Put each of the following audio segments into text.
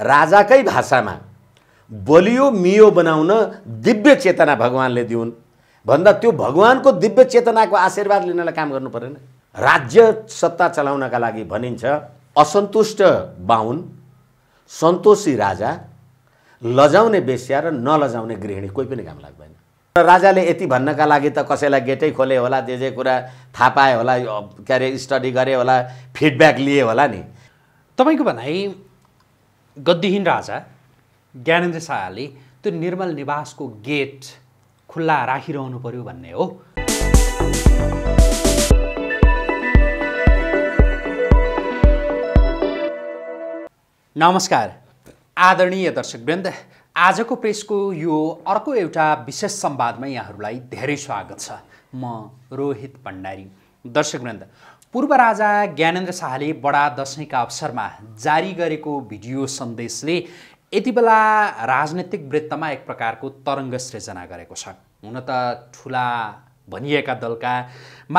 राजाकै भाषामा बलियो मियो बनाउन दिव्य चेतना भगवान्ले दिउन् भन्दा त्यो भगवान्को दिव्य चेतनाको आशीर्वाद लिनलाई काम गर्नु परेन राज्य सत्ता चलाउनका लागि भनिन्छ असन्तुष्ट बाहुन सन्तोषी राजा लजाउने बेस्या र नलजाउने गृहिणी कोही पनि काम लाग्दैन र राजाले यति भन्नका लागि त कसैलाई गेटै खोले होला जे जे कुरा थाहा पाए होला के अरे स्टडी गरे होला फिडब्याक लिए होला नि तपाईँको भनाइ गद्दीहीन राजा ज्ञानेन्द्र शाहले त्यो निर्मल निवासको गेट खुल्ला राखिरहनु पर्यो भन्ने हो नमस्कार आदरणीय दर्शकवृन्द आजको प्रेसको यो अर्को एउटा विशेष संवादमा यहाँहरूलाई धेरै स्वागत छ म रोहित भण्डारी दर्शकवृन्द पूर्व राजा ज्ञानेन्द्र शाहले बडा दसैँका अवसरमा जारी गरेको भिडियो सन्देशले यति बेला राजनैतिक वृत्तमा एक प्रकारको तरङ्ग सृजना गरेको छ हुन त ठुला भनिएका दलका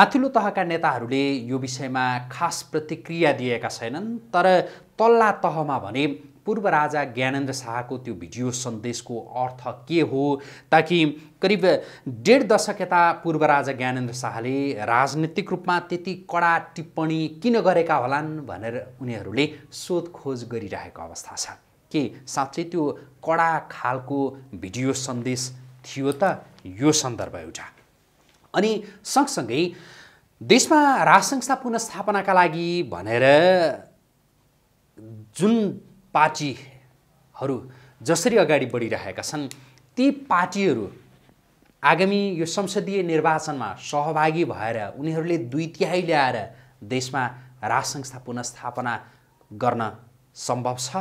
माथिल्लो तहका नेताहरूले यो विषयमा खास प्रतिक्रिया दिएका छैनन् तर तल्ला तहमा भने पूर्व राजा ज्ञानेन्द्र शाहको त्यो भिडियो सन्देशको अर्थ के हो ताकि करिब डेढ दशक यता पूर्व राजा ज्ञानेन्द्र शाहले राजनीतिक रूपमा त्यति कडा टिप्पणी किन गरेका होलान् भनेर उनीहरूले सोधखोज गरिरहेको अवस्था छ के साँच्चै त्यो कडा खालको भिडियो सन्देश थियो त यो सन्दर्भ एउटा अनि सँगसँगै देशमा राज संस्था पुनस्थापनाका लागि भनेर जुन पार्टीहरू जसरी अगाडि बढिरहेका छन् ती पार्टीहरू आगामी यो संसदीय निर्वाचनमा सहभागी भएर उनीहरूले दुई तिहाइ ल्याएर देशमा राज संस्था पुनस्थापना गर्न सम्भव छ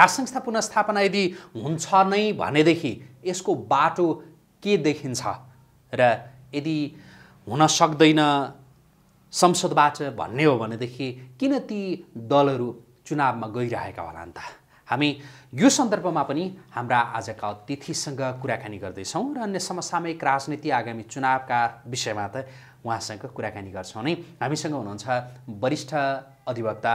राज संस्था पुनस्थापना यदि हुन्छ नै भनेदेखि यसको बाटो के देखिन्छ र यदि हुन सक्दैन संसदबाट भन्ने हो भनेदेखि किन ती दलहरू चुनावमा गइरहेका होला नि त हामी यो सन्दर्भमा पनि हाम्रा आजका अतिथिसँग कुराकानी गर्दैछौँ र अन्य समसामयिक राजनीति आगामी चुनावका विषयमा त उहाँसँग कुराकानी गर्छौँ नै हामीसँग हुनुहुन्छ वरिष्ठ अधिवक्ता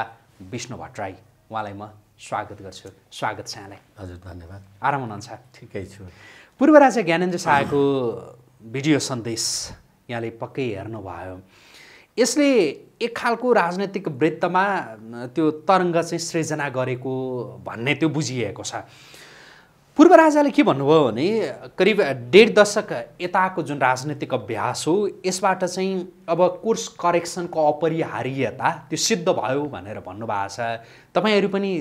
विष्णु भट्टराई उहाँलाई म स्वागत गर्छु स्वागत छ यहाँलाई हजुर धन्यवाद आराम हुनुहुन्छ ठिकै छु पूर्व राजा ज्ञानेन्द्र शाहको भिडियो सन्देश यहाँले पक्कै हेर्नुभयो यसले एक खालको राजनैतिक वृत्तमा त्यो तरङ्ग चाहिँ सृजना गरेको भन्ने त्यो बुझिएको छ पूर्व राजाले के भन्नुभयो भने करिब डेढ दशक यताको जुन राजनैतिक अभ्यास हो यसबाट चाहिँ अब कोर्स करेक्सनको अपरिहार्यता त्यो सिद्ध भयो भनेर भन्नुभएको छ तपाईँहरू पनि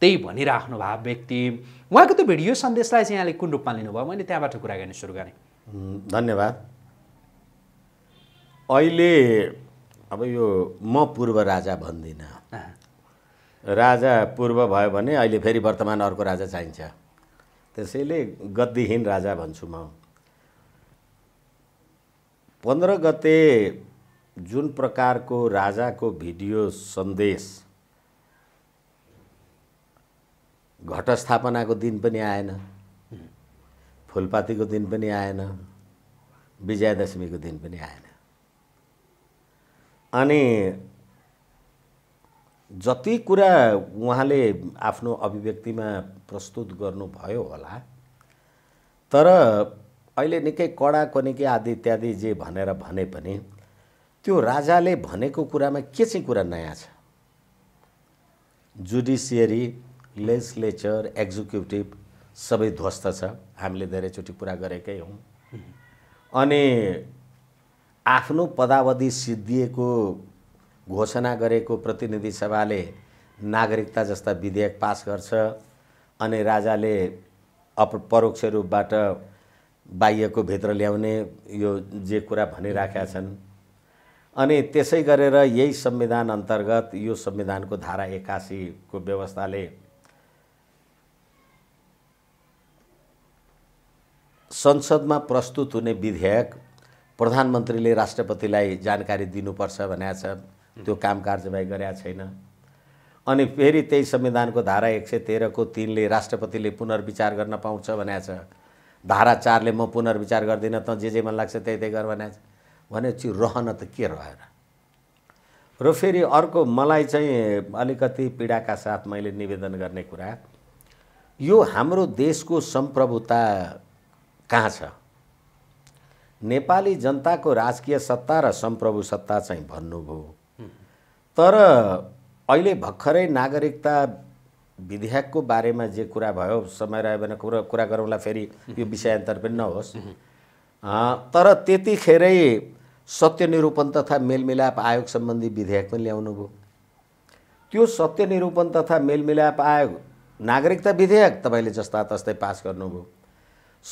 त्यही भनिराख्नु भएको व्यक्ति उहाँको त्यो भिडियो सन्देशलाई चाहिँ यहाँले कुन रूपमा लिनुभयो मैले त्यहाँबाट कुरा गर्ने सुरु गरेँ धन्यवाद अहिले अब यो म पूर्व राजा भन्दिनँ राजा पूर्व भयो भने अहिले फेरि वर्तमान अर्को राजा चाहिन्छ त्यसैले गद्दीहीन राजा भन्छु म पन्ध्र गते जुन प्रकारको राजाको भिडियो सन्देश घटस्थापनाको दिन पनि आएन फुलपातीको दिन पनि आएन विजयादशमीको दिन पनि आएन अनि जति कुरा उहाँले आफ्नो अभिव्यक्तिमा प्रस्तुत गर्नुभयो होला तर अहिले निकै कडा कि आदि इत्यादि जे भनेर भने पनि त्यो राजाले भनेको कुरामा के चाहिँ कुरा नयाँ छ जुडिसियरी लेजिस्लेचर एक्जिक्युटिभ सबै ध्वस्त छ हामीले धेरैचोटि कुरा गरेकै हौँ अनि आफ्नो पदावधि सिद्धिएको घोषणा गरेको प्रतिनिधि सभाले नागरिकता जस्ता विधेयक पास गर्छ अनि राजाले अप परोक्ष रूपबाट बाह्यको भित्र ल्याउने यो जे कुरा भनिराखेका छन् अनि त्यसै गरेर यही संविधान अन्तर्गत यो संविधानको धारा एक्कासीको व्यवस्थाले संसदमा प्रस्तुत हुने विधेयक प्रधानमन्त्रीले राष्ट्रपतिलाई जानकारी दिनुपर्छ भनेको छ त्यो काम कार्यवाही गरेका छैन अनि फेरि त्यही संविधानको धारा एक सय तेह्रको तिनले राष्ट्रपतिले पुनर्विचार गर्न पाउँछ भनेको छ धारा चारले म पुनर्विचार गर्दिनँ त जे जे मन लाग्छ त्यही त्यही गर भनेको छ भनेपछि रहन त के रहेन र फेरि अर्को मलाई चाहिँ अलिकति पीडाका साथ मैले निवेदन गर्ने कुरा यो हाम्रो देशको सम्प्रभुता कहाँ छ नेपाली जनताको राजकीय सत्ता र सम्प्रभु सत्ता चाहिँ भन्नुभयो तर अहिले भर्खरै नागरिकता विधेयकको बारेमा जे कुरा भयो समय रह्यो भने कुरा कुरा गरौँला फेरि यो विषयान्तर पनि नहोस् तर त्यतिखेरै सत्यनिरूपण तथा मेलमिलाप आयोग सम्बन्धी विधेयक पनि ल्याउनुभयो त्यो सत्यनिरूपण तथा मेलमिलाप आयोग नागरिकता विधेयक तपाईँले जस्ता तस्तै पास गर्नुभयो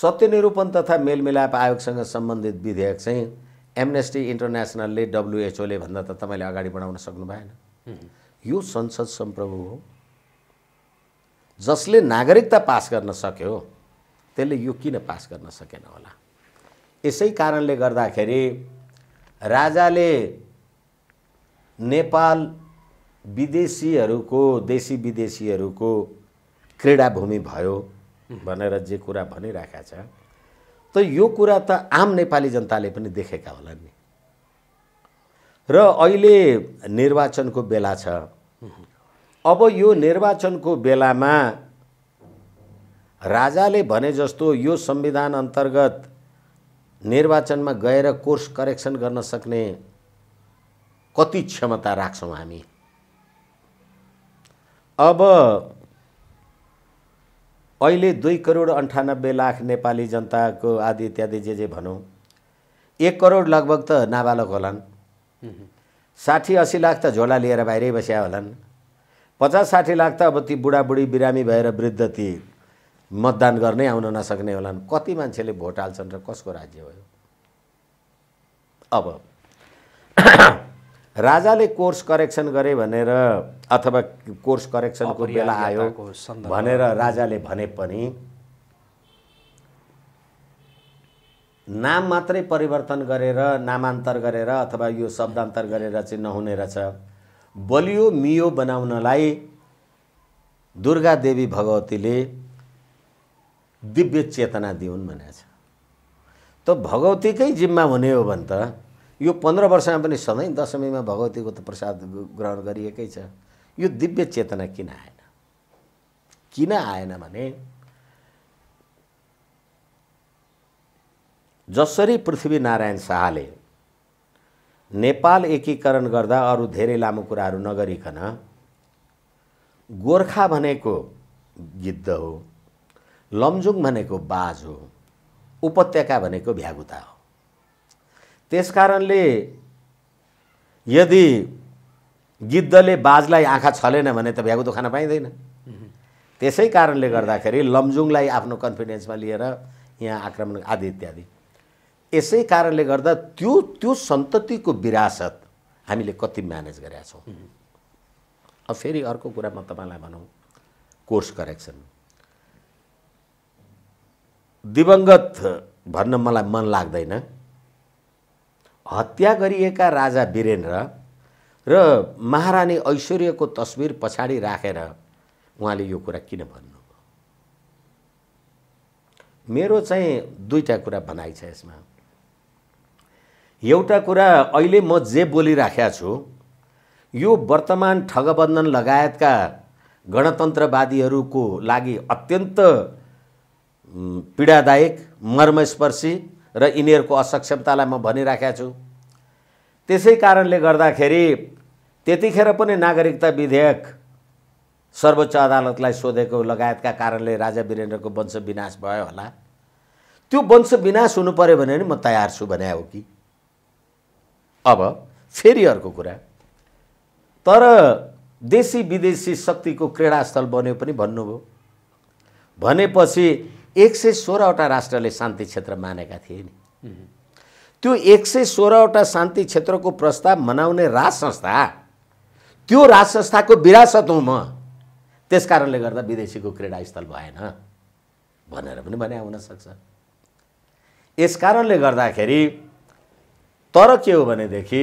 सत्यनिरूपण तथा मेलमिलाप आयोगसँग सम्बन्धित विधेयक चाहिँ एमनेस्टी इन्टरनेसनलले डब्लुएचओले भन्दा त तपाईँले अगाडि बढाउन सक्नु भएन यो संसद सम्प्रभु हो जसले नागरिकता पास गर्न सक्यो त्यसले यो किन पास गर्न सकेन होला यसै कारणले गर्दाखेरि राजाले नेपाल विदेशीहरूको देशी विदेशीहरूको क्रीडाभूमि भयो भनेर जे कुरा भनिराखेका छ त यो कुरा त आम नेपाली जनताले पनि देखेका होला नि र अहिले निर्वाचनको बेला छ अब यो निर्वाचनको बेलामा राजाले भने जस्तो यो संविधान अन्तर्गत निर्वाचनमा गएर कोर्स करेक्सन गर्न सक्ने कति क्षमता राख्छौँ हामी अब अहिले दुई करोड अन्ठानब्बे लाख नेपाली जनताको आदि इत्यादि जे जे भनौँ एक करोड लगभग त नाबालक होलान् साठी असी लाख त झोला लिएर बाहिरै बस्या होलान् पचास साठी लाख त अब ती बुढाबुढी बिरामी भएर वृद्ध ती मतदान गर्नै आउन नसक्ने होलान् कति मान्छेले भोट हाल्छन् र कसको राज्य भयो अब राजाले कोर्स करेक्सन गरे भनेर अथवा कोर्स करेक्सनको बेला आयो भनेर राजाले भने पनि नाम मात्रै परिवर्तन गरेर नामान्तर गरेर अथवा यो शब्दान्तर गरेर चाहिँ नहुने रहेछ बलियो मियो बनाउनलाई दुर्गा देवी भगवतीले दिव्य चेतना दिउन् भनेको छ त भगवतीकै जिम्मा हुने हो भने त यो पन्ध्र वर्षमा पनि सधैँ दशमीमा भगवतीको त प्रसाद ग्रहण गरिएकै छ यो दिव्य चेतना किन आएन किन आएन भने जसरी पृथ्वीनारायण शाहले नेपाल एकीकरण गर्दा अरू धेरै लामो कुराहरू नगरिकन गोर्खा भनेको गिद्ध हो लमजुङ भनेको बाज हो उपत्यका भनेको भ्यागुता हो त्यस कारणले यदि गिद्धले बाजलाई आँखा छलेन भने त भ्यागुदो खान पाइँदैन त्यसै कारणले गर्दाखेरि लमजुङलाई आफ्नो कन्फिडेन्समा लिएर यहाँ आक्रमण आदि इत्यादि यसै कारणले गर्दा त्यो त्यो सन्ततिको विरासत हामीले कति म्यानेज गरेका छौँ अब फेरि अर्को कुरा म तपाईँलाई भनौँ कोर्स करेक्सन दिवङ्गत भन्न मलाई मन लाग्दैन हत्या गरिएका राजा वीरेन्द्र र महारानी ऐश्वर्यको तस्बिर पछाडि राखेर उहाँले यो कुरा किन भन्नुभयो मेरो चाहिँ दुईवटा कुरा भनाइ छ यसमा एउटा कुरा अहिले म जे बोलिराखेका छु यो वर्तमान ठगबन्धन लगायतका गणतन्त्रवादीहरूको लागि अत्यन्त पीडादायक मर्मस्पर्शी र यिनीहरूको असक्षमतालाई म भनिराखेका छु त्यसै कारणले गर्दाखेरि त्यतिखेर पनि नागरिकता विधेयक सर्वोच्च अदालतलाई सोधेको लगायतका कारणले राजा वीरेन्द्रको वंश विनाश भयो होला त्यो वंश विनाश हुनु पऱ्यो भने नि म तयार छु भने हो कि अब फेरि अर्को कुरा तर देशी विदेशी शक्तिको क्रीडास्थल बन्यो पनि भन्नुभयो भनेपछि एक सय सोह्रवटा राष्ट्रले शान्ति क्षेत्र मानेका थिए नि त्यो एक सय सोह्रवटा शान्ति क्षेत्रको प्रस्ताव मनाउने राज संस्था त्यो राज संस्थाको विरासत हुँ म त्यस कारणले गर्दा विदेशीको क्रीडास्थल भएन भनेर पनि भने हुनसक्छ यस कारणले गर्दाखेरि तर के हो भनेदेखि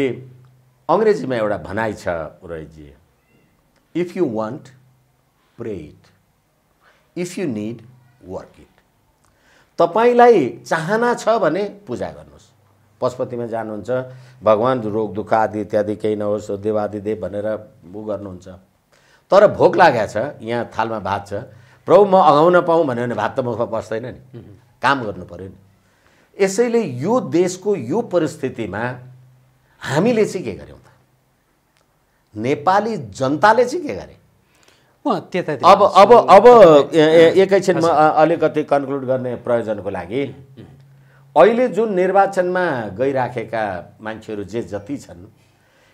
अङ्ग्रेजीमा एउटा भनाइ छ रोहितजी if you want pray it if you need work it तपाईँलाई चाहना छ भने पूजा गर्नुहोस् पशुपतिमा जानुहुन्छ भगवान् रोग दुःख आदि इत्यादि केही नहोस् देवादिदेव भनेर ऊ गर्नुहुन्छ तर भोक लागेको छ यहाँ थालमा भात छ प्रभु म अघाउन पाऊँ भन्यो भने भात त मुखमा पस्दैन नि काम गर्नु पऱ्यो नि यसैले यो देशको यो परिस्थितिमा हामीले चाहिँ के गऱ्यौँ त नेपाली जनताले चाहिँ के गरे अब अब अब एकैछिनमा अलिकति कन्क्लुड गर्ने प्रयोजनको लागि अहिले जुन निर्वाचनमा गइराखेका मान्छेहरू जे जति छन्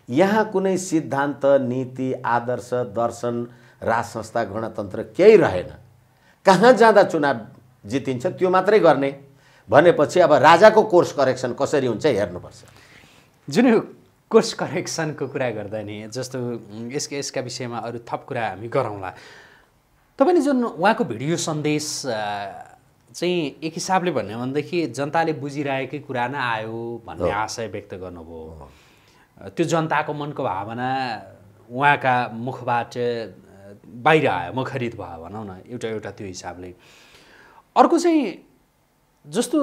यहाँ कुनै सिद्धान्त नीति आदर्श दर्शन राज संस्था गणतन्त्र केही रहेन कहाँ जाँदा चुनाव जितिन्छ त्यो मात्रै गर्ने भनेपछि अब राजाको कोर्स करेक्सन कसरी हुन्छ हेर्नुपर्छ जुन कोर्स करेक्सनको कुरा गर्दा नि जस्तो यसका यसका विषयमा अरू थप कुरा हामी गरौँला तपाईँले जुन उहाँको भिडियो सन्देश चाहिँ एक हिसाबले भन्यो भनेदेखि जनताले बुझिरहेकै कुरा नै आयो भन्ने आशय व्यक्त गर्नुभयो त्यो जनताको मनको भावना उहाँका मुखबाट बाहिर आयो मुखरित भयो भनौँ न एउटा एउटा त्यो हिसाबले अर्को चाहिँ जस्तो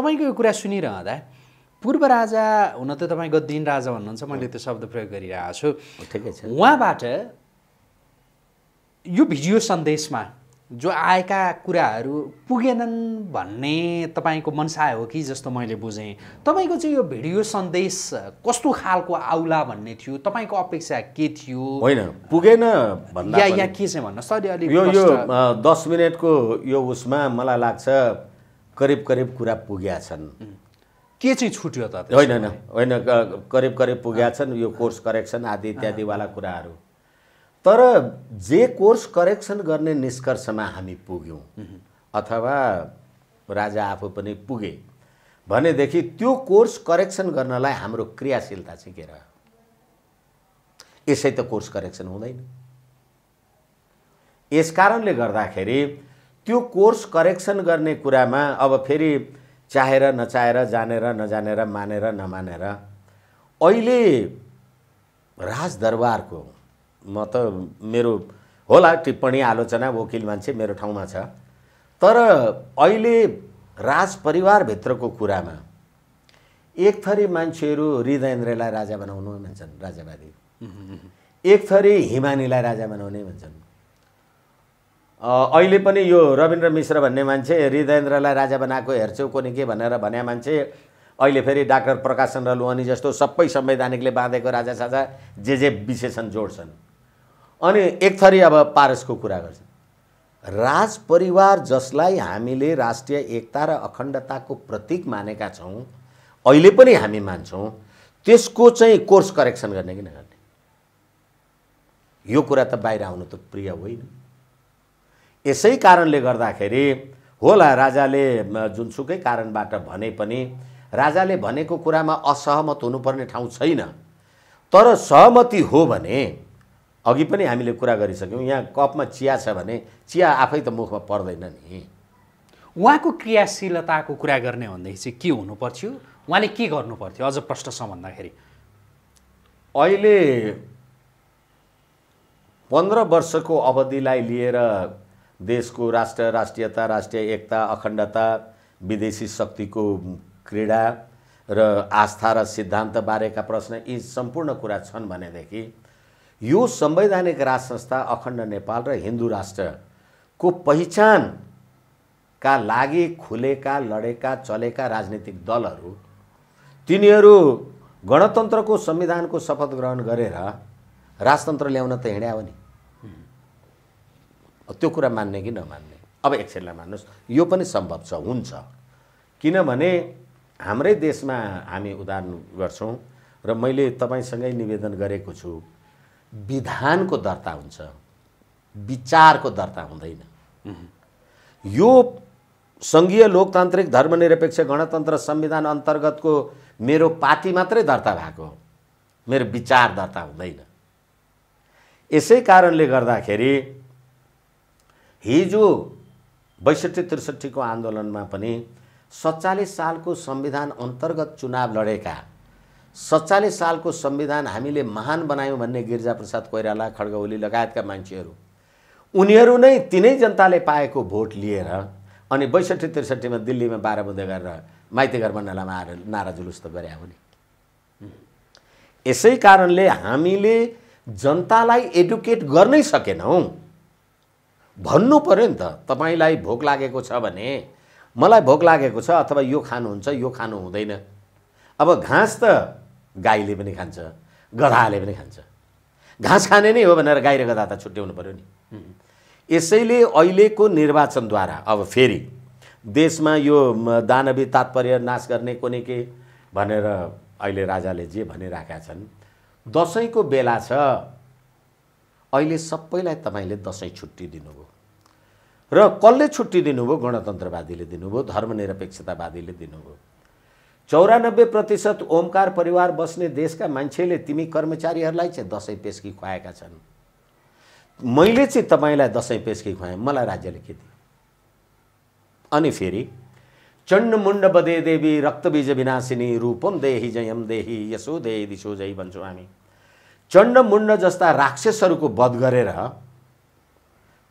तपाईँको यो कुरा सुनिरहँदा पूर्व राजा हुन त तपाईँ दिन राजा भन्नुहुन्छ मैले त्यो शब्द प्रयोग गरिरहेको छु ठिकै छ उहाँबाट यो भिडियो सन्देशमा जो आएका कुराहरू पुगेनन् भन्ने तपाईँको मनसाय हो कि जस्तो मैले बुझेँ तपाईँको चाहिँ यो भिडियो सन्देश कस्तो खालको आउला भन्ने थियो तपाईँको अपेक्षा के थियो होइन पुगेन भन्दा या, या के चाहिँ भन्नुहोस् अलि अलिक यो यो दस मिनटको यो उसमा मलाई लाग्छ करिब करिब कुरा पुगेका छन् के चाहिँ छुट्यो त होइन होइन होइन करिब करिब पुगेका छन् यो कोर्स करेक्सन आदि इत्यादिवाला कुराहरू तर जे कोर्स करेक्सन गर्ने निष्कर्षमा हामी पुग्यौँ अथवा राजा आफू पनि पुगे भनेदेखि त्यो कोर्स करेक्सन गर्नलाई हाम्रो क्रियाशीलता चाहिँ के रह्यो यसै त कोर्स करेक्सन हुँदैन यस कारणले गर्दाखेरि त्यो कोर्स करेक्सन गर्ने कुरामा अब फेरि चाहेर नचाहेर जानेर नजानेर मानेर नमानेर अहिले राजदरबारको म त मेरो होला टिप्पणी आलोचना वकिल मान्छे मेरो ठाउँमा छ तर अहिले राज परिवारभित्रको कुरामा एक थरी मान्छेहरू हृदयन्द्रलाई राजा बनाउनु भन्छन् राजावादी एक थरी हिमानीलाई राजा बनाउने भन्छन् अहिले पनि यो रविन्द्र मिश्र भन्ने मान्छे हृदयेन्द्रलाई राजा बनाएको हेर्छौ कोनि के भनेर भने मान्छे अहिले फेरि डाक्टर प्रकाश चन्द्र लुवानी जस्तो सबै संवैधानिकले बाँधेको राजा साजा जे जे विशेषण जोड्छन् अनि एक थरी अब पारसको कुरा गर्छन् राज परिवार जसलाई हामीले राष्ट्रिय एकता र अखण्डताको प्रतीक मानेका छौँ अहिले पनि हामी मान्छौँ त्यसको चाहिँ कोर्स करेक्सन गर्ने कि नगर्ने यो कुरा त बाहिर आउनु त प्रिय होइन यसै कारणले गर्दाखेरि होला राजाले जुनसुकै कारणबाट भने पनि राजाले भनेको कुरामा असहमत हुनुपर्ने ठाउँ छैन तर सहमति हो भने अघि पनि हामीले कुरा गरिसक्यौँ यहाँ कपमा चिया छ भने चिया आफै त मुखमा पर्दैन नि उहाँको क्रियाशीलताको कुरा गर्ने भनेदेखि चाहिँ के हुनु पर्थ्यो उहाँले के गर्नु पर्थ्यो अझ प्रश्न छ भन्दाखेरि अहिले पन्ध्र वर्षको अवधिलाई लिएर देशको राष्ट्र राष्ट्रियता राष्ट्रिय एकता अखण्डता विदेशी शक्तिको क्रीडा र आस्था र सिद्धान्त बारेका प्रश्न यी सम्पूर्ण कुरा छन् भनेदेखि यो संवैधानिक राज संस्था अखण्ड नेपाल र हिन्दू राष्ट्रको पहिचानका लागि खुलेका लडेका चलेका राजनीतिक दलहरू तिनीहरू गणतन्त्रको संविधानको शपथ ग्रहण गरेर राजतन्त्र ल्याउन त हिँड्या नि त्यो कुरा मान्ने कि नमान्ने अब एकछिनलाई मान्नुहोस् यो पनि सम्भव छ हुन्छ किनभने हाम्रै देशमा हामी उदाहरण गर्छौँ र मैले तपाईँसँगै निवेदन गरेको छु विधानको दर्ता हुन्छ विचारको दर्ता हुँदैन यो सङ्घीय लोकतान्त्रिक धर्मनिरपेक्ष गणतन्त्र संविधान अन्तर्गतको मेरो पार्टी मात्रै दर्ता भएको हो मेरो विचार दर्ता हुँदैन यसै कारणले गर्दाखेरि हिजो बैसठी त्रिसठीको आन्दोलनमा पनि सत्तालिस सालको संविधान अन्तर्गत चुनाव लडेका सत्तालिस सालको संविधान हामीले महान बनायौँ भन्ने गिरिजाप्रसाद कोइराला खड्गौली लगायतका मान्छेहरू उनीहरू नै तिनै जनताले पाएको भोट लिएर अनि बैसठी त्रिसठीमा दिल्लीमा बाह्र बुँदै गरेर माइतीघर घर मण्डलामा आएर नारा जुलुस त गरे हो नि यसै कारणले हामीले जनतालाई एडुकेट गर्नै सकेनौँ भन्नु पऱ्यो नि त तपाईँलाई भोक लागेको छ भने मलाई भोक लागेको छ अथवा यो खानुहुन्छ यो खानु हुँदैन अब घाँस त गाईले पनि खान्छ गधाले पनि खान्छ घाँस खाने नै हो भनेर गाई र गधा त छुट्याउनु पऱ्यो नि यसैले अहिलेको निर्वाचनद्वारा अब फेरि देशमा यो दानवी तात्पर्य नाश गर्ने कुनै के भनेर अहिले राजाले जे भनिराखेका छन् दसैँको बेला छ अहिले सबैलाई तपाईँले दसैँ छुट्टी दिनुभयो र कसले छुट्टी दिनुभयो गणतन्त्रवादीले दिनुभयो धर्मनिरपेक्षतावादीले दिनुभयो चौरानब्बे प्रतिशत ओमकार परिवार बस्ने देशका मान्छेले तिमी कर्मचारीहरूलाई चाहिँ दसैँ पेस्की खुवाएका छन् मैले चाहिँ तपाईँलाई दसैँ पेस्की खुवाएँ मलाई राज्यले के दियो अनि फेरि चण्डमुण्ड बदे देवी रक्तबीज विनाशिनी रूपम देही जयम देही यसो देही दिसो जय भन्छौँ हामी चण्ड चण्डमुण्ड जस्ता राक्षसहरूको वध गरेर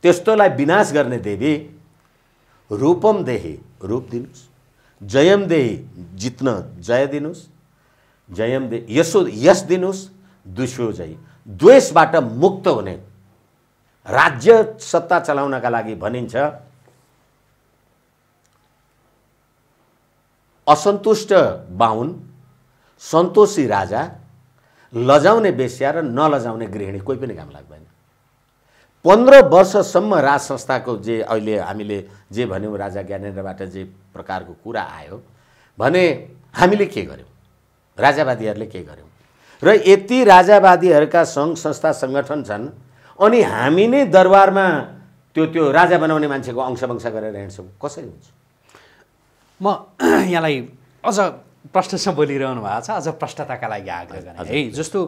त्यस्तोलाई विनाश गर्ने देवी रूपम देही रूप दिनुहोस् जयम देही जित्न जय दिनुहोस् जयम दे यसो यस दिनुहोस् दुस्यो जय द्वेषबाट मुक्त हुने राज्य सत्ता चलाउनका लागि भनिन्छ असन्तुष्ट बाहुन सन्तोषी राजा लजाउने बेस्या र नलजाउने गृहिणी कोही पनि काम लाग्दैन पन्ध्र वर्षसम्म राज संस्थाको जे अहिले हामीले जे भन्यौँ राजा ज्ञानेन्द्रबाट जे प्रकारको कुरा आयो भने हामीले के गर्यौँ राजावादीहरूले के गर्यौँ र यति राजावादीहरूका सङ्घ संस्था सङ्गठन छन् अनि हामी नै दरबारमा त्यो त्यो राजा बनाउने मान्छेको अंशवंश गरेर हिँड्छौँ कसरी हुन्छ म यहाँलाई अझ प्रश्नसँग बोलिरहनु भएको छ अझ प्रष्टताका लागि आग्रह गर्ने है जस्तो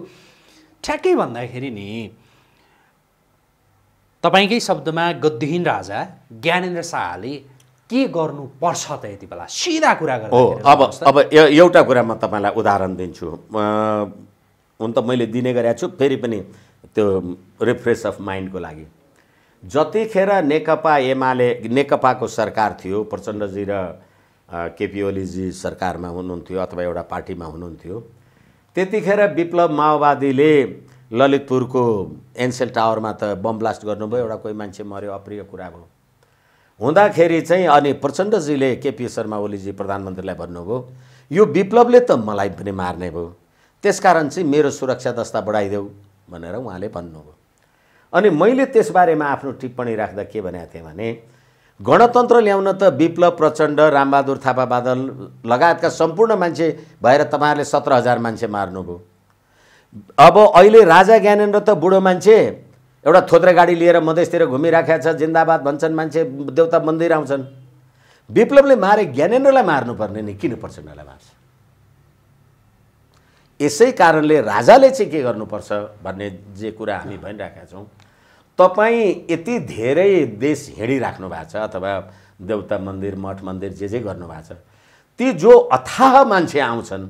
ठ्याक्कै भन्दाखेरि नि तपाईँकै शब्दमा गद्दीहीन राजा ज्ञानेन्द्र शाहले के गर्नुपर्छ त यति बेला सिधा कुरा गर्नु हो अब अब एउटा कुरा म तपाईँलाई उदाहरण दिन्छु हुन त मैले दिने गरेको छु फेरि पनि त्यो रिफ्रेस अफ माइन्डको लागि जतिखेर नेकपा एमाले नेकपाको सरकार थियो प्रचण्डजी र केपी ओलीजी सरकारमा हुनुहुन्थ्यो अथवा एउटा पार्टीमा हुनुहुन्थ्यो त्यतिखेर विप्लव माओवादीले ललितपुरको एनसेल टावरमा त बम ब्लास्ट गर्नुभयो एउटा कोही मान्छे मऱ्यो अप्रिय कुरा भयो हुँदाखेरि चाहिँ अनि प्रचण्डजीले केपी शर्मा ओलीजी प्रधानमन्त्रीलाई भन्नुभयो यो विप्लवले त मलाई पनि मार्ने भयो त्यसकारण चाहिँ मेरो सुरक्षा दस्ता बढाइदेऊ भनेर उहाँले भन्नुभयो अनि मैले त्यसबारेमा आफ्नो टिप्पणी राख्दा के भनेको थिएँ भने गणतन्त्र ल्याउन त विप्लव प्रचण्ड रामबहादुर थापा बादल लगायतका सम्पूर्ण मान्छे भएर तपाईँहरूले सत्र हजार मान्छे मार्नुभयो अब अहिले राजा ज्ञानेन्द्र त बुढो मान्छे एउटा थोत्रे गाडी लिएर मधेसतिर घुमिराखेका छ जिन्दाबाद भन्छन् मान्छे देउता मन्दिर आउँछन् विप्लवले मारे ज्ञानेन्द्रलाई मार्नुपर्ने नि किन प्रचण्डलाई मार्छ यसै कारणले राजाले चाहिँ के गर्नुपर्छ भन्ने जे कुरा हामी भनिराखेका छौँ तपाईँ यति धेरै देश हिँडिराख्नु भएको छ अथवा देवता मन्दिर मठ मन्दिर जे जे गर्नुभएको छ ती जो अथाह मान्छे आउँछन्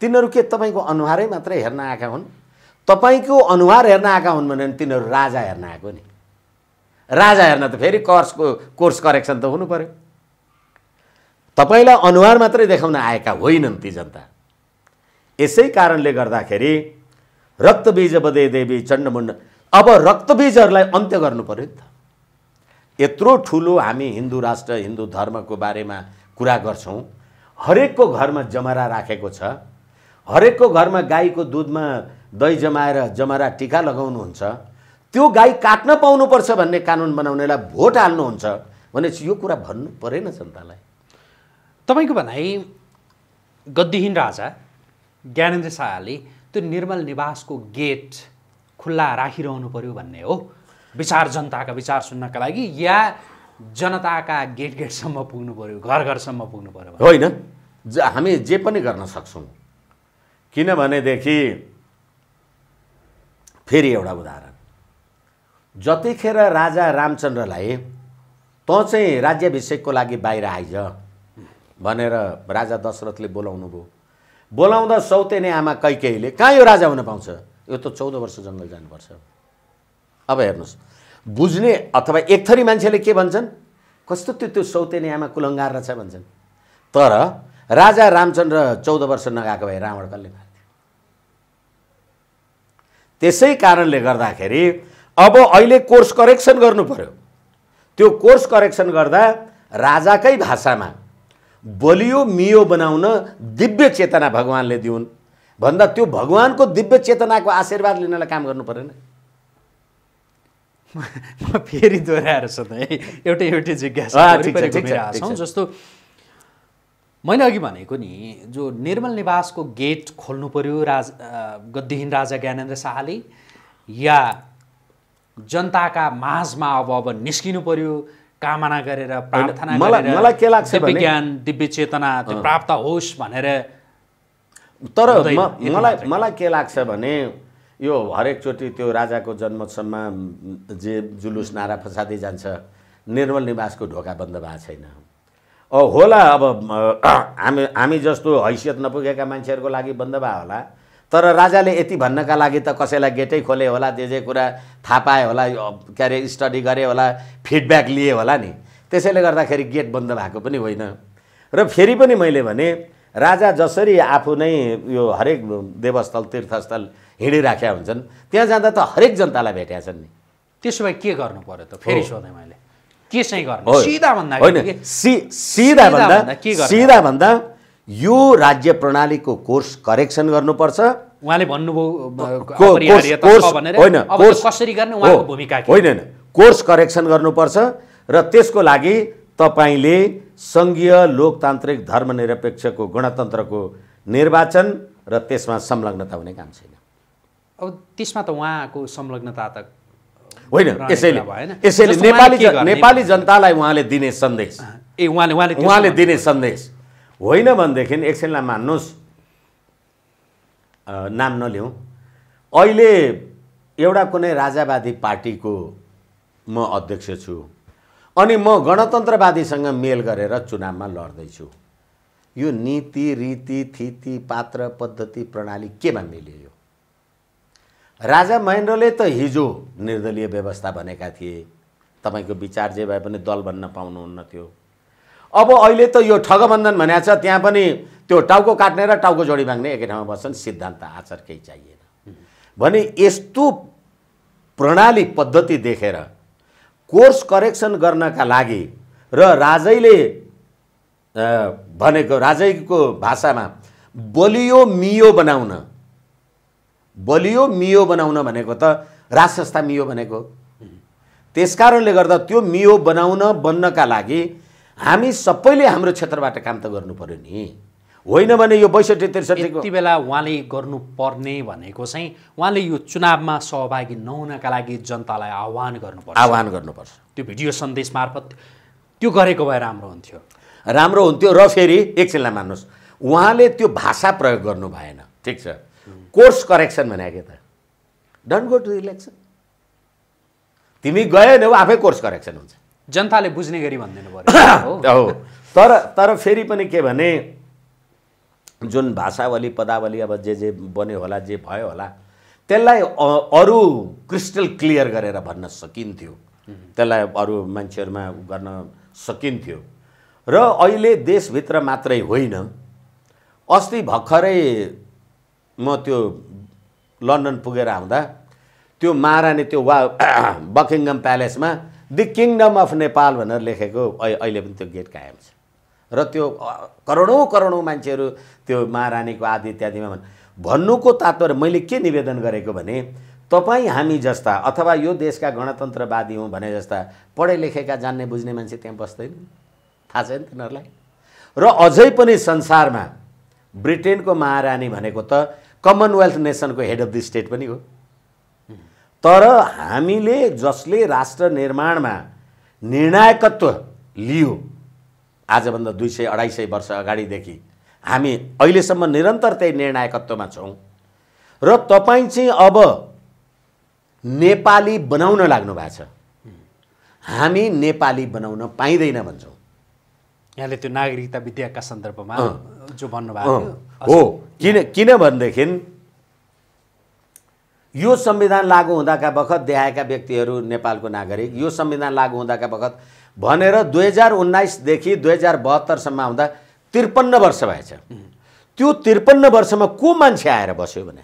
तिनीहरू के तपाईँको अनुहारै मात्रै हेर्न आएका हुन् तपाईँको अनुहार हेर्न आएका हुन् भने तिनीहरू राजा हेर्न आएको नि राजा हेर्न त फेरि कर्सको कोर्स करेक्सन त हुनु पऱ्यो तपाईँलाई अनुहार मात्रै देखाउन आएका होइनन् ती जनता यसै कारणले गर्दाखेरि रक्तबीज बदे देवी चण्डमुण्ड अब रक्तबीजहरूलाई अन्त्य गर्नु पऱ्यो नि त यत्रो ठुलो हामी हिन्दू राष्ट्र हिन्दू धर्मको बारेमा कुरा गर्छौँ हरेकको घरमा जमरा राखेको छ हरेकको घरमा गाईको दुधमा दही जमाएर जमरा टिका लगाउनुहुन्छ त्यो गाई काट्न पाउनुपर्छ भन्ने कानुन बनाउनेलाई भोट हाल्नुहुन्छ भनेपछि यो कुरा भन्नु परेन जनतालाई तपाईँको भनाइ गद्दीहीन राजा ज्ञानेन्द्र शाहले त्यो निर्मल निवासको गेट खुल्ला राखिरहनु पर्यो भन्ने हो विचार जनताका विचार सुन्नका लागि या जनताका गेट गेटसम्म पुग्नु पर्यो घर घरसम्म पुग्नु पर्यो होइन हामी जे पनि गर्न सक्छौँ किनभनेदेखि फेरि एउटा उदाहरण जतिखेर राजा रामचन्द्रलाई तँ चाहिँ राज्याभिषेकको लागि बाहिर आइज भनेर राजा दशरथले बोलाउनु भयो बोलाउँदा सौतेनी आमा कैकेहीले कहाँ यो राजा हुन पाउँछ यो त चौध वर्ष जङ्गल जानुपर्छ अब हेर्नुहोस् बुझ्ने अथवा एक थरी मान्छेले के भन्छन् कस्तो त्यो त्यो सौतेनी आमा कुलङ्गार रहेछ भन्छन् तर राजा रामचन्द्र चौध वर्ष नगाएको भए रावण कसले मार्थ्यो त्यसै कारणले गर्दाखेरि अब अहिले कोर्स करेक्सन गर्नु पऱ्यो त्यो कोर्स करेक्सन गर्दा राजाकै भाषामा बलियो मियो बनाउन दिव्य चेतना भगवान्ले दिउन् भन्दा त्यो भगवान्को दिव्य चेतनाको आशीर्वाद लिनलाई काम गर्नु परेन म फेरि दोहोऱ्याएर है एउटै एउटै जिज्ञासा जस्तो मैले अघि भनेको नि जो निर्मल निवासको गेट खोल्नु पर्यो राज गद्दिहीन राजा ज्ञानेन्द्र शाहले या जनताका माझमा अब अब निस्किनु पर्यो कामना गरेर प्रार्थना मलाई के लाग्छ विज्ञान दिव्य चेतना प्राप्त होस् भनेर तर मलाई मलाई के लाग्छ भने यो हरेक हरेकचोटि त्यो राजाको जन्मोत्सवमा जे जुलुस नारा फसादै जान्छ निर्मल निवासको ढोका बन्द भएको छैन होला अब हामी हामी जस्तो हैसियत नपुगेका मान्छेहरूको लागि बन्द भए होला तर राजाले यति भन्नका लागि त कसैलाई गेटै खोले होला जे जे कुरा थाहा पाए होला के अरे स्टडी गरे होला फिडब्याक लिए होला नि त्यसैले गर्दाखेरि गेट बन्द भएको पनि होइन र फेरि पनि मैले भने राजा जसरी आफू नै यो हरेक देवस्थल तीर्थस्थल हिँडिराखेका हुन्छन् त्यहाँ जाँदा त हरेक जनतालाई भेटेका छन् नि त्यसो भए के गर्नु पर्यो त फेरि सोधेँ मैले के चाहिँ सिधा भन्दा यो राज्य प्रणालीको कोर्स करेक्सन गर्नुपर्छ उहाँले भन्नुभयो होइन कोर्स करेक्सन गर्नुपर्छ र त्यसको लागि तपाईँले सङ्घीय लोकतान्त्रिक धर्मनिरपेक्षको गणतन्त्रको निर्वाचन र त्यसमा संलग्नता हुने काम छैन अब त्यसमा त उहाँको संलग्नता त होइन यसैले यसैले नेपाली नेपाली जनतालाई उहाँले दिने सन्देश ए उहाँले उहाँले उहाँले दिने सन्देश होइन भनेदेखि एकछिनलाई मान्नुहोस् नाम नलिउँ अहिले एउटा कुनै राजावादी पार्टीको म अध्यक्ष छु अनि म गणतन्त्रवादीसँग मेल गरेर चुनावमा लड्दैछु यो नीति रीति थिति पात्र पद्धति प्रणाली केमा मिल्यो यो राजा महेन्द्रले त हिजो निर्दलीय व्यवस्था भनेका थिए तपाईँको विचार जे भए पनि दल बन्न पाउनुहुन्न थियो अब अहिले त यो ठगबन्धन भनेको छ त्यहाँ पनि त्यो टाउको काट्ने र टाउको जोडी माग्ने एकै ठाउँमा बस्छन् सिद्धान्त आचार केही चाहिएन भने यस्तो प्रणाली पद्धति देखेर कोर्स करेक्सन गर्नका लागि र राजैले भनेको राजैको भाषामा बलियो मियो बनाउन बलियो मियो बनाउन भनेको त राज मियो भनेको त्यस कारणले गर्दा त्यो मियो बनाउन बन्नका लागि हामी सबैले हाम्रो क्षेत्रबाट काम त गर्नु पऱ्यो नि होइन भने यो बैसठी त्रिसठी त्यति बेला उहाँले गर्नुपर्ने भनेको चाहिँ उहाँले यो चुनावमा सहभागी नहुनका लागि जनतालाई आह्वान गर्नुपर्छ आह्वान गर्नुपर्छ त्यो भिडियो सन्देश मार्फत त्यो गरेको भए राम्रो हुन्थ्यो राम्रो हुन्थ्यो र फेरि एकछिनलाई मान्नुहोस् उहाँले त्यो भाषा प्रयोग गर्नु भएन ठिक छ कोर्स करेक्सन भने के त डन्ट गो टु इलेक्सन तिमी गयो भने आफै कोर्स करेक्सन हुन्छ जनताले बुझ्ने गरी भनिदिनु पर्यो हो तर तर फेरि पनि के भने जुन भाषावली पदावली अब जे जे बन्यो होला जे भयो होला त्यसलाई अरू क्रिस्टल क्लियर गरेर भन्न सकिन्थ्यो त्यसलाई अरू मान्छेहरूमा गर्न सकिन्थ्यो र अहिले देशभित्र मात्रै होइन अस्ति भर्खरै म त्यो लन्डन पुगेर आउँदा त्यो महारानी त्यो वा बकिङगम प्यालेसमा दि किङडम अफ नेपाल भनेर लेखेको अहिले पनि त्यो गेट कायम छ र त्यो करोडौँ करोडौँ मान्छेहरू त्यो महारानीको आदि इत्यादिमा भन् भन्नुको तात्पर्य मैले के निवेदन गरेको भने तपाईँ हामी जस्ता अथवा यो देशका गणतन्त्रवादी हौँ भने जस्ता पढे लेखेका जान्ने बुझ्ने मान्छे त्यहाँ बस्दैन थाहा छैन तिनीहरूलाई र अझै पनि संसारमा ब्रिटेनको महारानी भनेको त कमनवेल्थ नेसनको हेड अफ द स्टेट पनि हो तर हामीले जसले राष्ट्र निर्माणमा निर्णायकत्व लियो आजभन्दा दुई सय अढाई सय वर्ष अगाडिदेखि हामी अहिलेसम्म निरन्तर त्यही निर्णायकत्वमा छौँ र तपाईँ चाहिँ अब नेपाली बनाउन लाग्नु भएको छ हामी नेपाली बनाउन पाइँदैन भन्छौँ यहाँले त्यो नागरिकता विधेयकका सन्दर्भमा जो भन्नुभएको हो किन किनभनेदेखि यो संविधान लागू हुँदाका बखत देहाएका व्यक्तिहरू नेपालको नागरिक यो संविधान लागू हुँदाका बखत भनेर दुई हजार उन्नाइसदेखि दुई हजार बहत्तरसम्म आउँदा त्रिपन्न वर्ष भएछ त्यो त्रिपन्न वर्षमा को मान्छे आएर बस्यो भने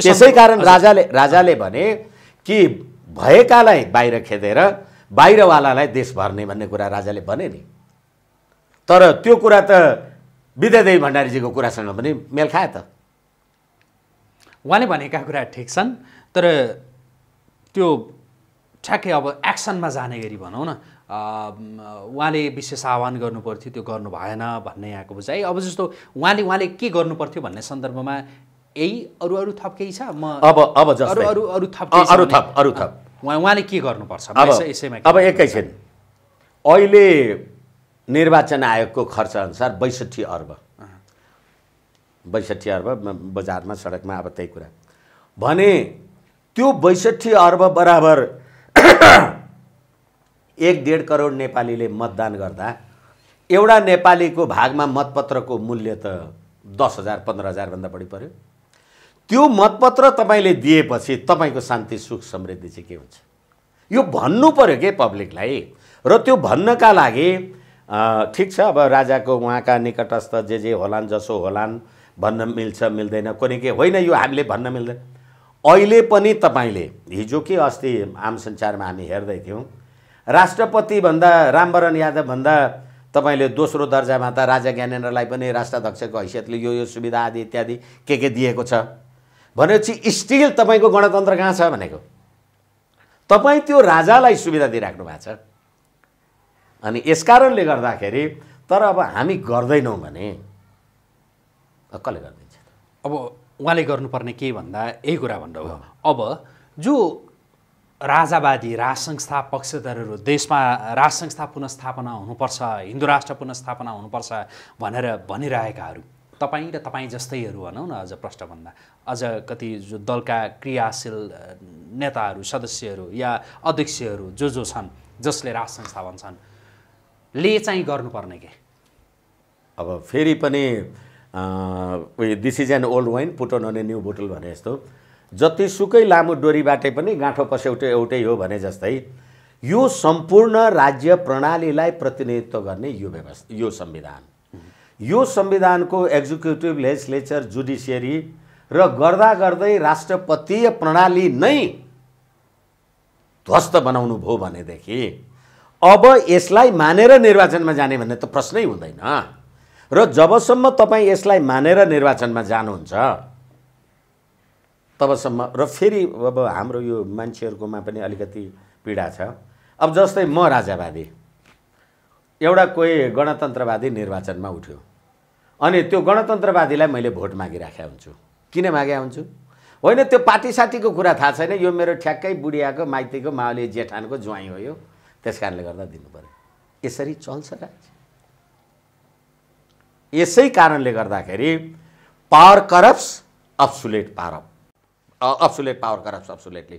त्यसै कारण राजाले राजाले भने कि भएकालाई बाहिर खेदेर बाहिरवालालाई देश भर्ने भन्ने कुरा राजाले भने नि तर त्यो कुरा त विद्यादेवी भण्डारीजीको कुरासँग पनि मेल खायो त उहाँले भनेका कुरा ठिक छन् तर त्यो ठ्याक्कै अब एक्सनमा जाने गरी भनौँ न उहाँले विशेष आह्वान गर्नुपर्थ्यो त्यो गर्नु भएन भन्ने यहाँको बुझाइ अब जस्तो उहाँले उहाँले के गर्नु पर्थ्यो भन्ने सन्दर्भमा यही अरू अरू थप केही छ म अब अब अरू अरू अरू थप अरू थप अरू थप उहाँले के गर्नुपर्छ अब एकैछिन अहिले निर्वाचन आयोगको खर्च अनुसार बैसठी अर्ब बैसठी अर्ब बजारमा सडकमा अब त्यही कुरा भने त्यो बैसठी अर्ब बराबर एक डेढ करोड नेपालीले मतदान गर्दा एउटा नेपालीको भागमा मतपत्रको मूल्य त दस हजार पन्ध्र हजारभन्दा बढी पऱ्यो त्यो मतपत्र तपाईँले दिएपछि तपाईँको शान्ति सुख समृद्धि चाहिँ के हुन्छ यो भन्नु पऱ्यो के पब्लिकलाई र त्यो भन्नका लागि ठिक छ अब राजाको उहाँका निकटस्थ जे जे होलान् जसो होलान् भन्न मिल्छ मिल्दैन कुनै के होइन यो हामीले भन्न मिल्दैन अहिले पनि तपाईँले हिजो के अस्ति आम संसारमा हामी हेर्दै थियौँ राष्ट्रपतिभन्दा रामवरण यादवभन्दा तपाईँले दोस्रो दर्जामा त राजा ज्ञानेन्द्रलाई पनि राष्ट्रध्यक्षको हैसियतले यो यो सुविधा आदि इत्यादि के के दिएको छ भनेपछि स्टिल तपाईँको गणतन्त्र कहाँ छ भनेको तपाईँ त्यो राजालाई सुविधा दिइराख्नु भएको छ अनि यसकारणले गर्दाखेरि तर अब हामी गर्दैनौँ भने कसले गरिदिन्छ अब उहाँले गर्नुपर्ने के भन्दा यही कुरा भन्नुभयो अब जो राजावादी राज पक्षधरहरू देशमा राज संस्था पुनस्थापना हुनुपर्छ हिन्दू राष्ट्र पुनस्थापना हुनुपर्छ भनेर भनिरहेकाहरू तपाईँ र तपाईँ जस्तैहरू भनौँ न अझ प्रश्नभन्दा अझ कति जो दलका क्रियाशील नेताहरू सदस्यहरू या अध्यक्षहरू जो जो छन् जसले राज संस्था भन्छन् ले चाहिँ गर्नुपर्ने के अब फेरि पनि this is an old wine put in on a new bottle भने जस्तो जतिसुकै लामो डोरीबाटै पनि गाँठो पस्यौटो एउटै हो भने जस्तै यो सम्पूर्ण राज्य प्रणालीलाई प्रतिनिधित्व गर्ने यो व्यवस्था यो संविधान यो संविधानको एक्जिक्युटिभ लेजिस्लेचर जुडिसियरी र गर्दा गर्दै राष्ट्रपति प्रणाली नै ध्वस्त बनाउनु भयो भनेदेखि अब यसलाई मानेर निर्वाचनमा जाने भन्ने त प्रश्नै हुँदैन र जबसम्म तपाईँ यसलाई मानेर निर्वाचनमा जानुहुन्छ तबसम्म र फेरि अब हाम्रो यो मान्छेहरूकोमा पनि अलिकति पीडा छ अब जस्तै म राजावादी एउटा कोही गणतन्त्रवादी निर्वाचनमा उठ्यो अनि त्यो गणतन्त्रवादीलाई मैले भोट मागिराखेको हुन्छु किन मागे हुन्छु होइन त्यो पार्टी साटीको कुरा थाहा छैन यो मेरो ठ्याक्कै बुढियाको माइतीको माओली जेठानको ज्वाइँ हो यो त्यस कारणले गर्दा दिनु पऱ्यो यसरी चल्छ राज्य यसै कारणले गर्दाखेरि power corrupts absolute power absolute power corrupts अप्सुलेटले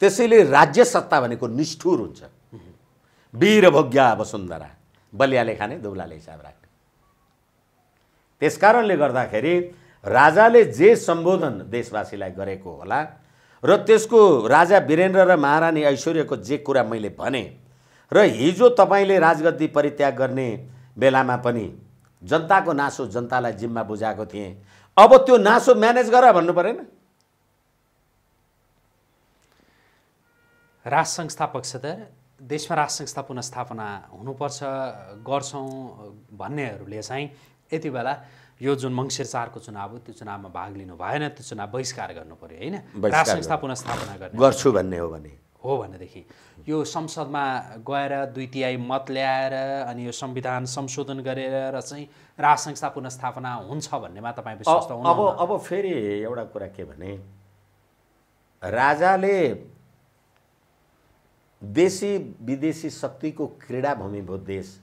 त्यसैले राज्य सत्ता भनेको निष्ठुर हुन्छ वीर वीरभोग्या वसुन्धरा बलियाले खाने दुब्लाले हिसाब राख्ने त्यस कारणले गर्दाखेरि राजाले जे सम्बोधन देशवासीलाई गरेको होला र त्यसको राजा वीरेन्द्र र महारानी ऐश्वर्यको जे कुरा मैले भने र हिजो तपाईँले राजगद्दी परित्याग गर्ने बेलामा पनि जनताको नासो जनतालाई जिम्मा बुझाएको थिएँ अब त्यो नासो म्यानेज गर भन्नु परेन राष्ट्र संस्था त देशमा राष्ट्र संस्था पुनस्थापना हुनुपर्छ गर्छौँ भन्नेहरूले चाहिँ यति बेला यो जुन मङ्सिर चारको चुनाव हो त्यो चुनावमा भाग लिनु भएन त्यो चुनाव बहिष्कार गर्नु पऱ्यो होइन राज संस्था पुनस्थापना गर्छु भन्ने हो भने हो भनेदेखि यो संसदमा गएर दुई तिहाई मत ल्याएर अनि यो संविधान संशोधन गरेर र चाहिँ राज संस्था पुनस्थापना हुन्छ भन्नेमा तपाईँ विश्वास त अब अब फेरि एउटा कुरा के भने राजाले देशी विदेशी शक्तिको क्रीडाभूमि भयो देश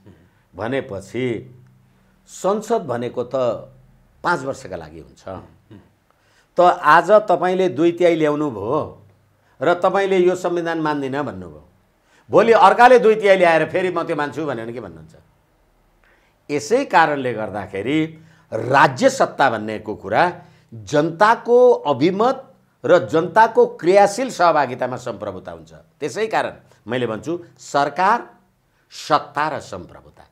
भनेपछि संसद भनेको त पाँच वर्षका लागि हुन्छ त आज तपाईँले दुई तिहाई ल्याउनु भयो र तपाईँले यो संविधान मान्दिनँ भन्नुभयो भोलि अर्काले दुई तिहाई ल्याएर फेरि म त्यो मान्छु भने के भन्नुहुन्छ यसै कारणले गर्दाखेरि राज्य सत्ता भन्नेको कुरा जनताको अभिमत र जनताको क्रियाशील सहभागितामा सम्प्रभुता हुन्छ त्यसै कारण मैले भन्छु सरकार सत्ता र सम्प्रभुता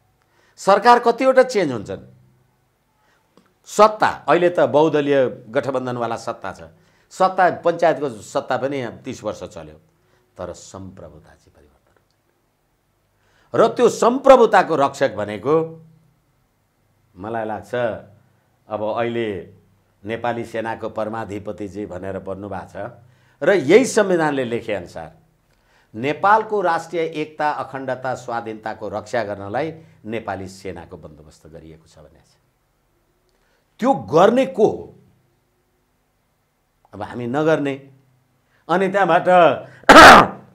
सरकार कतिवटा चेन्ज हुन्छन् सत्ता अहिले त बहुदलीय गठबन्धनवाला सत्ता छ सत्ता पञ्चायतको सत्ता पनि तिस वर्ष चल्यो तर सम्प्रभुता चाहिँ परिवर्तन र त्यो सम्प्रभुताको रक्षक भनेको मलाई लाग्छ अब अहिले नेपाली सेनाको परमाधिपतिजी भनेर भन्नु छ र यही संविधानले लेखेअनुसार नेपालको राष्ट्रिय एकता अखण्डता स्वाधीनताको रक्षा गर्नलाई नेपाली सेनाको बन्दोबस्त गरिएको छ भने त्यो गर्ने को हो अब हामी नगर्ने अनि त्यहाँबाट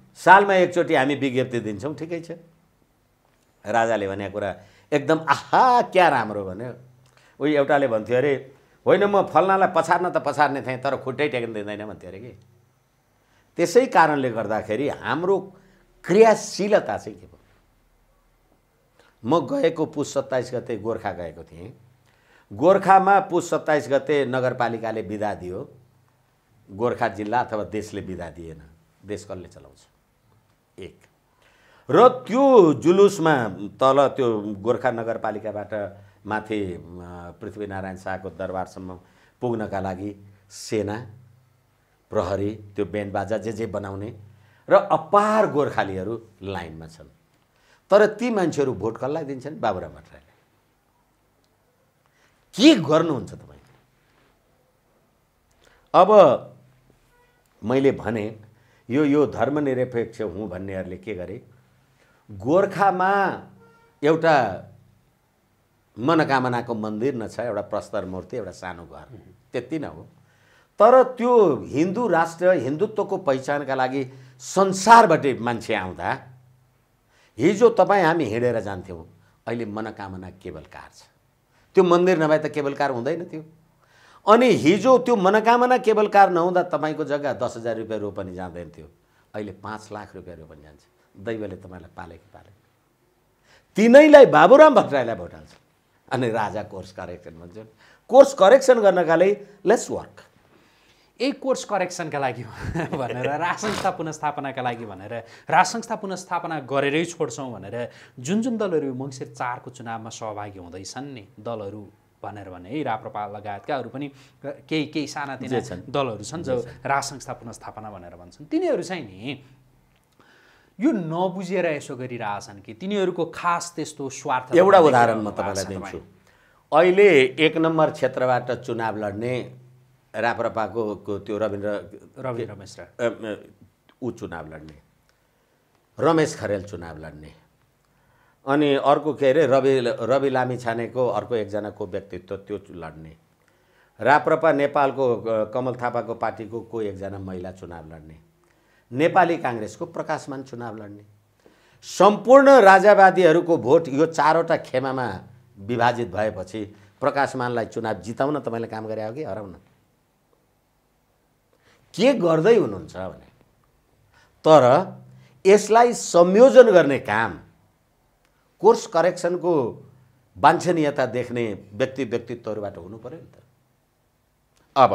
सालमा एकचोटि हामी विज्ञप्ति दिन्छौँ ठिकै छ राजाले भने कुरा एकदम आहा क्या राम्रो भन्यो उयो एउटाले भन्थ्यो अरे होइन म फलनालाई पछार्न त पछार्ने थिएँ तर खुट्टै टेक्न दिँदैन भन्थ्यो अरे कि त्यसै कारणले गर्दाखेरि हाम्रो क्रियाशीलता चाहिँ के भयो म गएको पुस सत्ताइस गते गोर्खा गएको थिएँ गोर्खामा पुस सत्ताइस गते नगरपालिकाले बिदा दियो गोर्खा जिल्ला अथवा देशले बिदा दिएन देश कसले चलाउँछ एक र त्यो जुलुसमा तल त्यो गोर्खा नगरपालिकाबाट माथि पृथ्वीनारायण शाहको दरबारसम्म पुग्नका लागि सेना प्रहरी त्यो बेनबाजा जे जे बनाउने र अपार गोर्खालीहरू लाइनमा छन् तर ती मान्छेहरू भोट कसलाई दिन्छन् बाबुराम भट्टराईले के गर्नुहुन्छ तपाईँ अब मैले भने यो यो धर्मनिरपेक्ष हुँ भन्नेहरूले के गरे गोर्खामा एउटा मनोकामनाको मन्दिर न छ एउटा प्रस्तर मूर्ति एउटा सानो घर त्यति नै हो तर त्यो हिन्दू राष्ट्र हिन्दुत्वको पहिचानका लागि संसारबाट मान्छे आउँदा हिजो तपाईँ हामी हिँडेर जान्थ्यौँ अहिले मनोकामना केवलकार छ त्यो मन्दिर नभए त केवलकार हुँदैन थियो अनि हिजो त्यो मनोकामना केवलकार नहुँदा तपाईँको जग्गा दस हजार रुपियाँ रोपनी जाँदैन थियो अहिले पाँच लाख रुपियाँ रोपनी जान्छ दैवले तपाईँलाई पालेको पाले तिनैलाई बाबुराम भट्टराईलाई भोट हाल्छ अनि राजा कोर्स करेक्सन भन्छन् कोर्स करेक्सन गर्नका लागि लेट्स वर्क यही कोर्स करेक्सनका लागि भनेर संस्था पुनस्थापनाका लागि भनेर संस्था पुनस्थापना गरेरै छोड्छौँ भनेर जुन जुन दलहरू मङ्सिर चारको चुनावमा सहभागी हुँदैछन् नि दलहरू भनेर भने है राप्रपा लगायतका अरू पनि केही केही सानातिना दलहरू छन् जो राज संस्था पुनस्थापना भनेर भन्छन् तिनीहरू चाहिँ नि यो नबुझेर यसो गरिरहेछन् कि तिनीहरूको खास त्यस्तो स्वार्थ एउटा उदाहरण म तपाईँलाई दिन्छु अहिले एक नम्बर क्षेत्रबाट चुनाव लड्ने राप्रपाको त्यो रविन्द्र रवि रमेश ऊ चुनाव लड्ने रमेश खरेल चुनाव लड्ने अनि अर्को के अरे रवि रवि लामी छानेको अर्को को व्यक्तित्व त्यो लड्ने राप्रपा नेपालको कमल थापाको पार्टीको को एकजना महिला चुनाव लड्ने नेपाली काङ्ग्रेसको प्रकाशमान चुनाव लड्ने सम्पूर्ण राजावादीहरूको भोट यो चारवटा खेमामा विभाजित भएपछि प्रकाशमानलाई चुनाव जिताउन तपाईँले काम गरे हो कि हराउन के गर्दै हुनुहुन्छ भने तर यसलाई संयोजन गर्ने काम कोर्स करेक्सनको वाञ्छनीयता देख्ने व्यक्ति व्यक्तित्वहरूबाट हुनु पऱ्यो नि त अब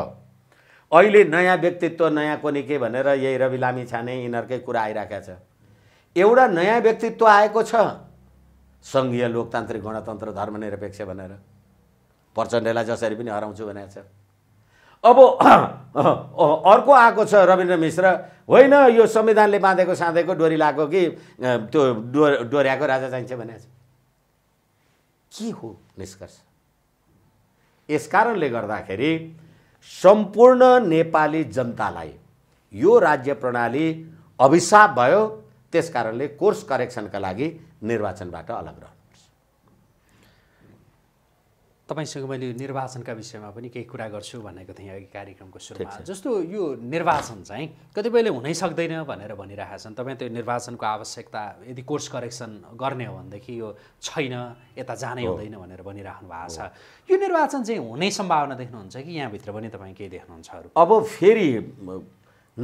अहिले नयाँ व्यक्तित्व नयाँ कोनी के भनेर यही रवि लामी छाने यिनीहरूकै कुरा आइरहेका छ एउटा नयाँ व्यक्तित्व आएको छ सङ्घीय लोकतान्त्रिक गणतन्त्र धर्मनिरपेक्ष भनेर प्रचण्डलाई जसरी पनि हराउँछु भनेको छ अब अर्को आएको छ रविन्द्र मिश्र होइन यो संविधानले बाँधेको साँधेको डोरी लगाएको कि त्यो डो डोर्याएको राजा चाहिन्छ भने के हो निष्कर्ष यस कारणले गर्दाखेरि सम्पूर्ण नेपाली जनतालाई यो राज्य प्रणाली अभिशाप भयो त्यस कारणले कोर्स करेक्सनका लागि निर्वाचनबाट अलग रह तपाईँसँग मैले निर्वाचनका विषयमा पनि केही कुरा गर्छु भनेको थिएँ अघि कार्यक्रमको सुरुमा जस्तो यो निर्वाचन चाहिँ कतिपयले हुनै सक्दैन भनेर भनिरहेका छन् तपाईँ त्यो निर्वाचनको आवश्यकता यदि कोर्स करेक्सन गर्ने हो भनेदेखि यो छैन यता जानै हुँदैन भनेर भनिराख्नु भएको छ यो निर्वाचन चाहिँ हुने सम्भावना देख्नुहुन्छ कि यहाँभित्र पनि तपाईँ केही देख्नुहुन्छ अब फेरि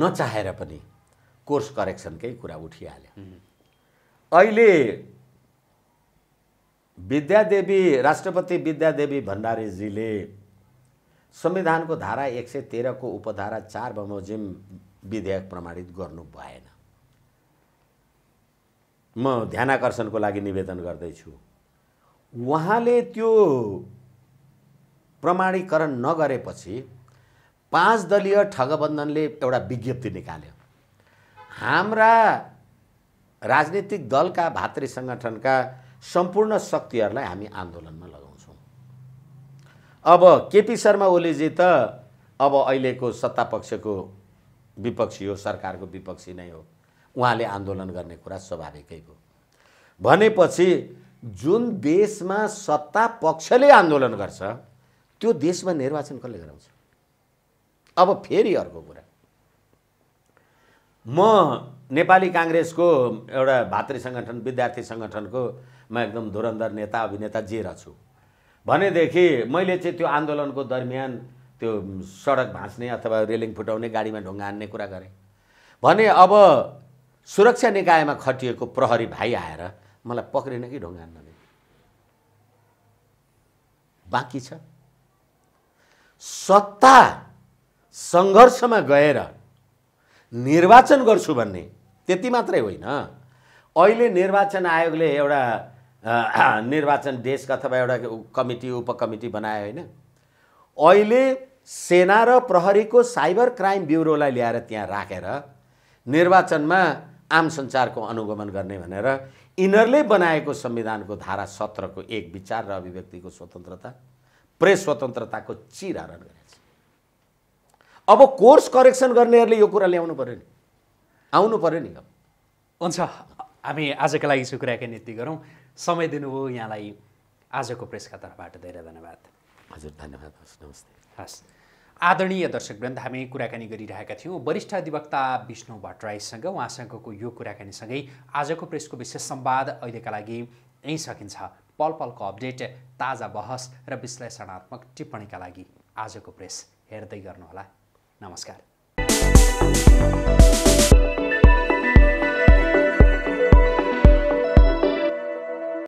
नचाहेर पनि कोर्स करेक्सनकै कुरा उठिहाल्यो अहिले विद्यादेवी राष्ट्रपति विद्यादेवी भण्डारीजीले संविधानको धारा एक सय तेह्रको उपधारा चार बमोजिम विधेयक प्रमाणित गर्नु भएन म आकर्षणको लागि निवेदन गर्दैछु उहाँले त्यो प्रमाणीकरण नगरेपछि पाँच दलीय ठगबन्धनले एउटा विज्ञप्ति निकाल्यो हाम्रा राजनीतिक दलका भातृ सङ्गठनका सम्पूर्ण शक्तिहरूलाई हामी आन्दोलनमा लगाउँछौँ अब केपी शर्मा ओलीजी त अब अहिलेको सत्ता पक्षको विपक्षी हो सरकारको विपक्षी नै हो उहाँले आन्दोलन गर्ने कुरा स्वाभाविकै हो भनेपछि जुन देशमा सत्ता पक्षले आन्दोलन गर्छ त्यो देशमा निर्वाचन कसले गराउँछ अब फेरि अर्को कुरा म नेपाली काङ्ग्रेसको एउटा भातृ सङ्गठन विद्यार्थी सङ्गठनको म एकदम धुरन्धर नेता अभिनेता जे छु भनेदेखि मैले चाहिँ त्यो आन्दोलनको दरमियान त्यो सडक भाँच्ने अथवा रेलिङ फुटाउने गाडीमा ढुङ्गा हान्ने कुरा गरेँ भने अब सुरक्षा निकायमा खटिएको प्रहरी भाइ आएर मलाई पक्रिन कि ढुङ्गा हान्न बाँकी छ सत्ता सङ्घर्षमा गएर निर्वाचन गर्छु भन्ने त्यति मात्रै होइन अहिले निर्वाचन आयोगले एउटा निर्वाचन डेस्क अथवा एउटा कमिटी उपकमिटी बनायो होइन अहिले सेना र प्रहरीको साइबर क्राइम ब्युरोलाई ल्याएर त्यहाँ राखेर रा। निर्वाचनमा आम सञ्चारको अनुगमन गर्ने भनेर यिनीहरूले बनाएको संविधानको धारा सत्रको एक विचार र अभिव्यक्तिको स्वतन्त्रता प्रेस स्वतन्त्रताको चिर गरेछ अब कोर्स करेक्सन गर्नेहरूले यो कुरा ल्याउनु पऱ्यो नि आउनु पऱ्यो नि अब हुन्छ हामी आजको लागि चाहिँ कुराकानी यति गरौँ समय दिनुभयो यहाँलाई आजको प्रेसका तर्फबाट धेरै धन्यवाद हजुर धन्यवाद हस् नमस्ते हस् आदरणीय दर्शकवृन्द हामी कुराकानी गरिरहेका थियौँ वरिष्ठ अधिवक्ता विष्णु भट्टराईसँग उहाँसँगको यो कुराकानीसँगै आजको प्रेसको विशेष सम्वाद अहिलेका लागि यहीँ सकिन्छ पल पलको अपडेट ताजा बहस र विश्लेषणात्मक टिप्पणीका लागि आजको प्रेस हेर्दै गर्नुहोला नमस्कार